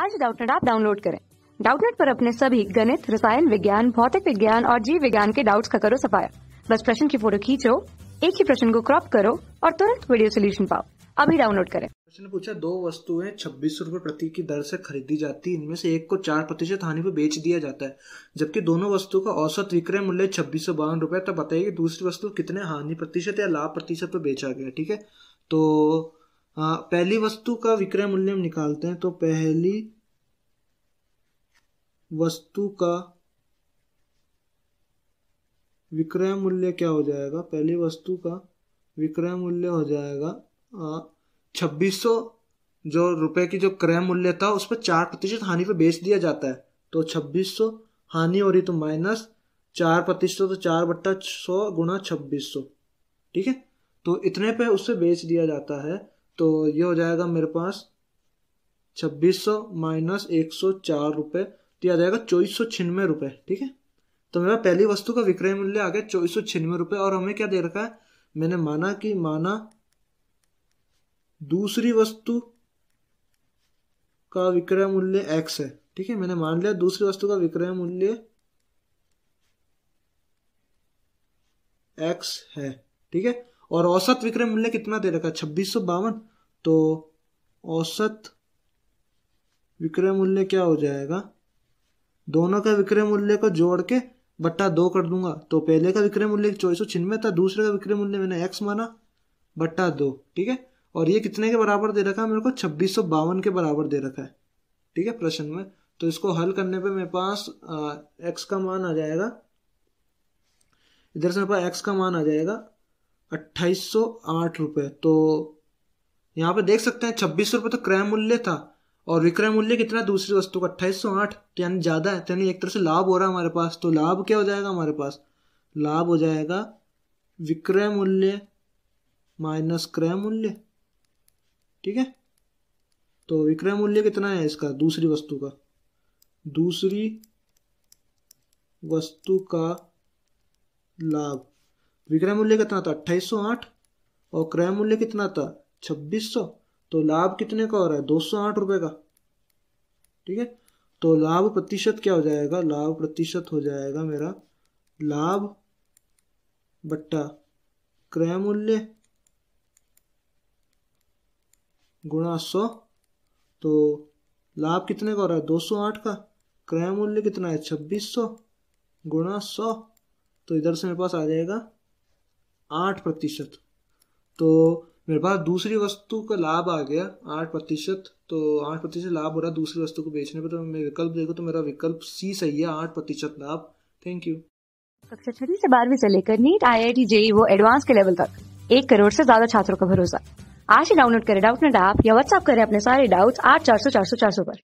आज डाउटनेट आप डाउनलोड करें डाउटनेट पर अपने सभी गणित रसायन विज्ञान भौतिक विज्ञान और जीव विज्ञान के डाउट्स का करो सफाया बस प्रश्न की फोटो खींचो एक ही प्रश्न को क्रॉप करो और तुरंत वीडियो सोल्यूशन पाओ अभी डाउनलोड करें प्रश्न पूछा दो वस्तुएं छब्बीस रूपए प्रति की दर से खरीदी जाती इनमें से एक को चार प्रतिशत हानि पर बेच दिया जाता है जबकि दोनों वस्तु का औसत विक्रय मूल्य छब्बीस सौ बावन रूपए तो बताइए दूसरी वस्तु कितने हानि प्रतिशत या लाभ प्रतिशत पर बेचा गया ठीक है तो आ, हाँ, पहली वस्तु का विक्रय मूल्य हम निकालते हैं तो पहली वस्तु का विक्रय मूल्य क्या हो जाएगा पहली वस्तु का विक्रय मूल्य हो जाएगा छब्बीस सौ जो रुपए की जो क्रय मूल्य था उस पर चार प्रतिशत हानि पे बेच दिया जाता है तो छब्बीस सौ हानि हो रही तो माइनस चार प्रतिशत तो चार बट्टा सौ गुणा छब्बीस सौ ठीक है तो इतने पे उससे बेच दिया जाता है तो ये हो जाएगा मेरे पास छब्बीस सौ माइनस एक सौ चार रुपये तो यह आ जाएगा चौबीस सौ छिनवे रुपये ठीक है तो मेरा पहली वस्तु का विक्रय मूल्य आ गया चौबीस सौ छिनवे रुपये और हमें क्या दे रखा है मैंने माना कि माना दूसरी वस्तु का विक्रय मूल्य एक्स है ठीक है मैंने मान लिया दूसरी वस्तु का विक्रय मूल्य एक्स है ठीक है और औसत विक्रय मूल्य कितना दे रखा है छब्बीस तो औसत विक्रय मूल्य क्या हो जाएगा दोनों का विक्रय मूल्य को जोड़ के बट्टा दो कर दूंगा तो पहले का विक्रय मूल्य चौबीस सौ छिन्नवे था दूसरे का विक्रय मूल्य मैंने एक्स माना बट्टा दो ठीक है और ये कितने के बराबर दे रखा है मेरे को छब्बीस सौ बावन के बराबर दे रखा है ठीक है प्रश्न में तो इसको हल करने पे मेरे पास एक्स का मान आ जाएगा इधर से मेरे पास एक्स का मान आ जाएगा अट्ठाईस सौ आठ रुपये तो यहाँ पे देख सकते हैं छब्बीस रुपये तो क्रय मूल्य था और विक्रय मूल्य कितना दूसरी वस्तु का अट्ठाईस सौ आठ तो यानी ज़्यादा है तो यानी एक तरह से लाभ हो रहा है हमारे पास तो लाभ क्या हो जाएगा हमारे पास लाभ हो जाएगा विक्रय मूल्य माइनस क्रय मूल्य ठीक है तो विक्रय मूल्य कितना है इसका दूसरी वस्तु का दूसरी वस्तु का लाभ विक्रय मूल्य कितना था अट्ठाईस सौ आठ और क्रय मूल्य कितना था छब्बीस सौ तो लाभ कितने का हो रहा है दो सौ आठ रुपये का ठीक है तो लाभ प्रतिशत क्या हो जाएगा लाभ प्रतिशत हो जाएगा मेरा लाभ बट्टा क्रय मूल्य गुणा सौ तो लाभ कितने का हो रहा है दो सौ आठ का क्रय मूल्य कितना है छब्बीस सौ गुणा सौ तो इधर से मेरे पास आ जाएगा आठ प्रतिशत तो मेरे पास दूसरी वस्तु का लाभ आ गया आठ प्रतिशत तो आठ प्रतिशत लाभ हो रहा है दूसरी वस्तु को बेचने पर तो मैं विकल्प देखो तो मेरा विकल्प सी सही है आठ प्रतिशत लाभ थैंक यू कक्षा छठी से बारहवीं से लेकर NEET I I T JEE वो एडवांस के लेवल तक एक करोड़ से ज्यादा छात्रों का भरोसा आज ही डाउनलोड करें डाउट नेट ऐप या व्हाट्सएप करें अपने सारे डाउट्स आठ चार सौ चार सौ चार सौ पर